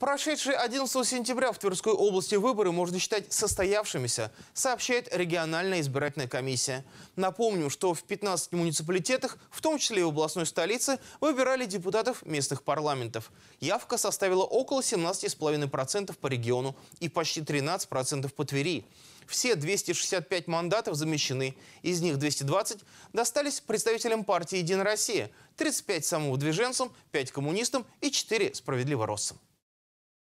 Прошедшие 11 сентября в Тверской области выборы можно считать состоявшимися, сообщает региональная избирательная комиссия. Напомню, что в 15 муниципалитетах, в том числе и в областной столице, выбирали депутатов местных парламентов. Явка составила около 17,5% по региону и почти 13% по Твери. Все 265 мандатов замещены, из них 220 достались представителям партии «Единая Россия», 35 – самовыдвиженцам, 5 – коммунистам и 4 – справедливороссам.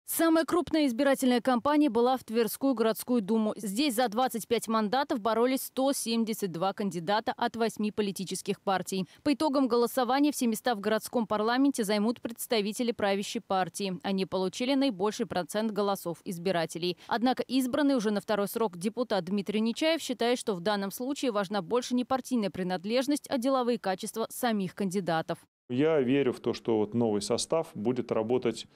Самая крупная избирательная кампания была в Тверскую городскую думу. Здесь за 25 мандатов боролись 172 кандидата от 8 политических партий. По итогам голосования все места в городском парламенте займут представители правящей партии. Они получили наибольший процент голосов избирателей. Однако избранный уже на второй срок депутат Дмитрий Нечаев считает, что в данном случае важна больше не партийная принадлежность, а деловые качества самих кандидатов. Я верю в то, что вот новый состав будет работать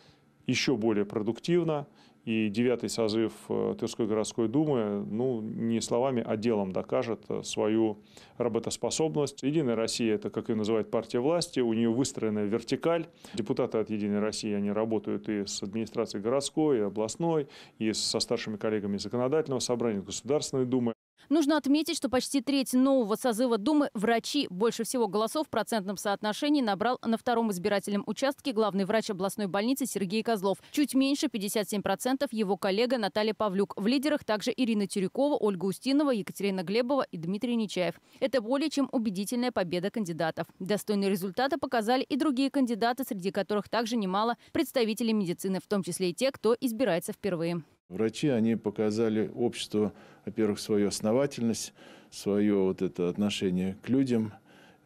еще более продуктивно. И девятый созыв э, Тверской городской думы, ну, не словами, а делом докажет э, свою работоспособность. Единая Россия – это, как ее называют, партия власти. У нее выстроена вертикаль. Депутаты от Единой России, они работают и с администрацией городской, и областной, и со старшими коллегами законодательного собрания, Государственной думы. Нужно отметить, что почти треть нового созыва Думы – врачи. Больше всего голосов в процентном соотношении набрал на втором избирательном участке главный врач областной больницы Сергей Козлов. Чуть меньше – 57% его коллега Наталья Павлюк. В лидерах также Ирина Тюрякова, Ольга Устинова, Екатерина Глебова и Дмитрий Нечаев. Это более чем убедительная победа кандидатов. Достойные результаты показали и другие кандидаты, среди которых также немало представителей медицины, в том числе и те, кто избирается впервые. Врачи, они показали обществу, во-первых, свою основательность, свое вот это отношение к людям,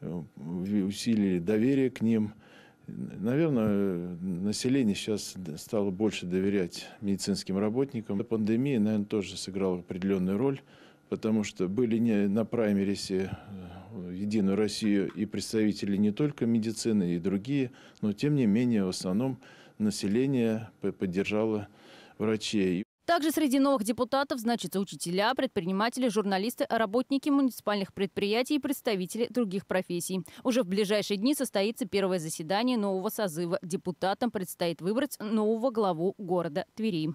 э, усилили доверие к ним. Наверное, население сейчас стало больше доверять медицинским работникам. Пандемия, наверное, тоже сыграла определенную роль, потому что были не на праймерисе э, «Единую Россию» и представители не только медицины, и другие, но тем не менее в основном население поддержало врачей. Также среди новых депутатов значатся учителя, предприниматели, журналисты, работники муниципальных предприятий и представители других профессий. Уже в ближайшие дни состоится первое заседание нового созыва. Депутатам предстоит выбрать нового главу города Твери.